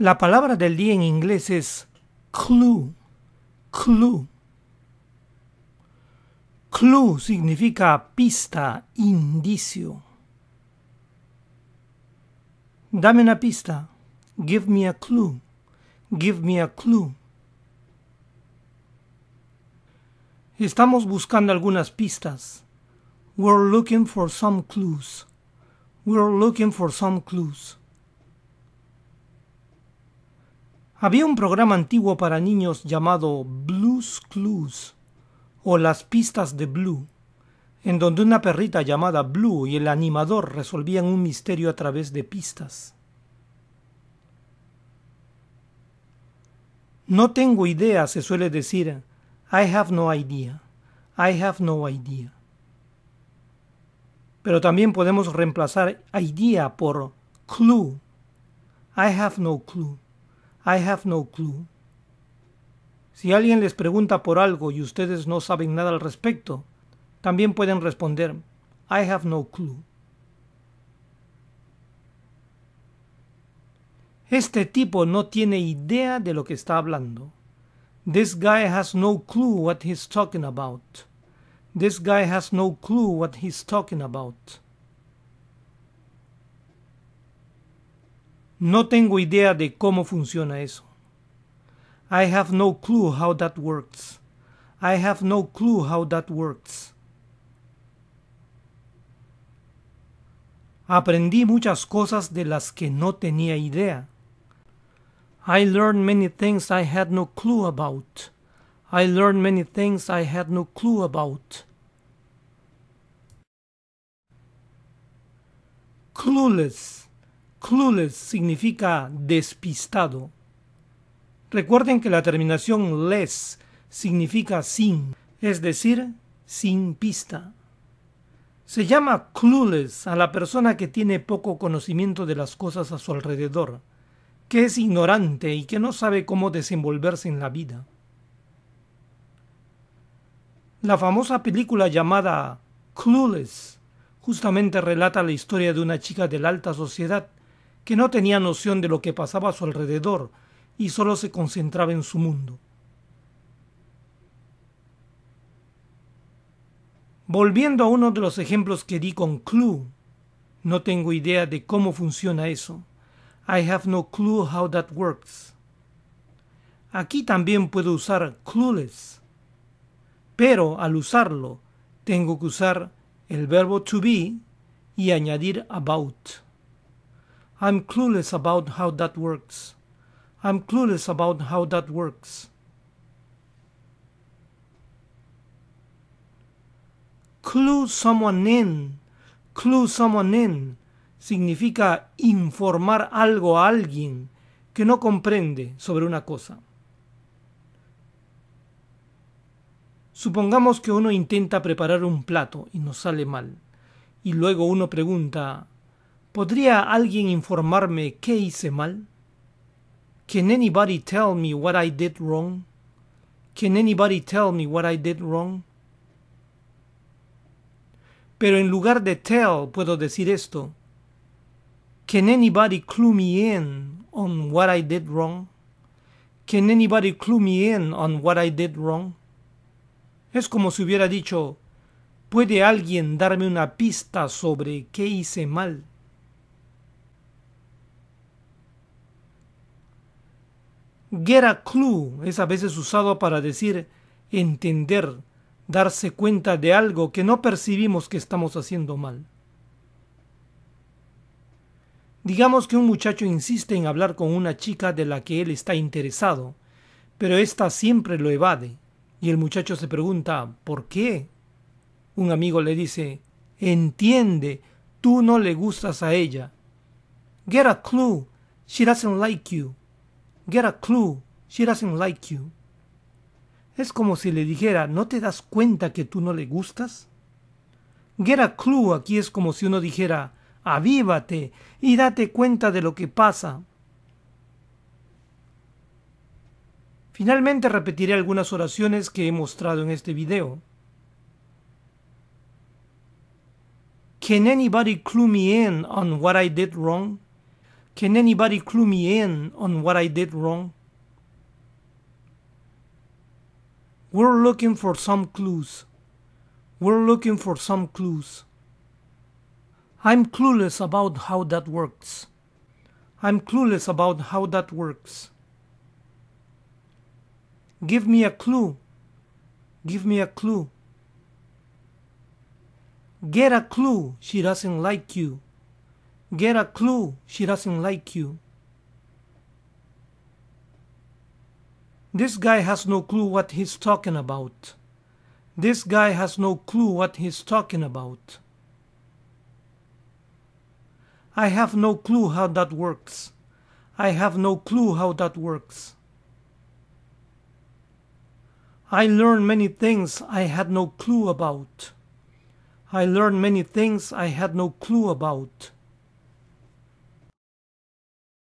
La palabra del día en inglés es clue, clue. Clue significa pista, indicio. Dame una pista. Give me a clue. Give me a clue. Estamos buscando algunas pistas. We're looking for some clues. We're looking for some clues. Había un programa antiguo para niños llamado Blues Clues o Las pistas de Blue, en donde una perrita llamada Blue y el animador resolvían un misterio a través de pistas. No tengo idea, se suele decir. I have no idea. I have no idea. Pero también podemos reemplazar idea por clue. I have no clue. I have no clue. Si alguien les pregunta por algo y ustedes no saben nada al respecto, también pueden responder I have no clue. Este tipo no tiene idea de lo que está hablando. This guy has no clue what he's talking about. This guy has no clue what he's talking about. No tengo idea de cómo funciona eso. I have no clue how that works. I have no clue how that works. Aprendí muchas cosas de las que no tenía idea. I learned many things I had no clue about. I learned many things I had no clue about. Clueless. Clueless significa despistado. Recuerden que la terminación less significa sin, es decir, sin pista. Se llama clueless a la persona que tiene poco conocimiento de las cosas a su alrededor, que es ignorante y que no sabe cómo desenvolverse en la vida. La famosa película llamada Clueless justamente relata la historia de una chica de la alta sociedad que no tenía noción de lo que pasaba a su alrededor y solo se concentraba en su mundo. Volviendo a uno de los ejemplos que di con Clue, no tengo idea de cómo funciona eso. I have no clue how that works. Aquí también puedo usar clueless, pero al usarlo tengo que usar el verbo to be y añadir about. I'm clueless about how that works. I'm clueless about how that works. Clue someone in. Clue someone in significa informar algo a alguien que no comprende sobre una cosa. Supongamos que uno intenta preparar un plato y nos sale mal, y luego uno pregunta, ¿Podría alguien informarme qué hice mal? Can anybody tell me what I did wrong? Can anybody tell me what I did wrong? Pero en lugar de tell puedo decir esto. Can anybody clue me in on what I did wrong? Can anybody clue me in on what I did wrong? Es como si hubiera dicho, ¿puede alguien darme una pista sobre qué hice mal? Get a clue es a veces usado para decir entender, darse cuenta de algo que no percibimos que estamos haciendo mal. Digamos que un muchacho insiste en hablar con una chica de la que él está interesado, pero ésta siempre lo evade, y el muchacho se pregunta ¿por qué? Un amigo le dice Entiende, tú no le gustas a ella. Get a clue, she doesn't like you. Get a clue, she doesn't like you. Es como si le dijera, ¿no te das cuenta que tú no le gustas? Get a clue aquí es como si uno dijera, avívate y date cuenta de lo que pasa. Finalmente repetiré algunas oraciones que he mostrado en este video. Can anybody clue me in on what I did wrong? Can anybody clue me in on what I did wrong? We're looking for some clues. We're looking for some clues. I'm clueless about how that works. I'm clueless about how that works. Give me a clue. Give me a clue. Get a clue. She doesn't like you. Get a clue, she doesn't like you. This guy has no clue what he's talking about. This guy has no clue what he's talking about. I have no clue how that works. I have no clue how that works. I learned many things I had no clue about. I learned many things I had no clue about.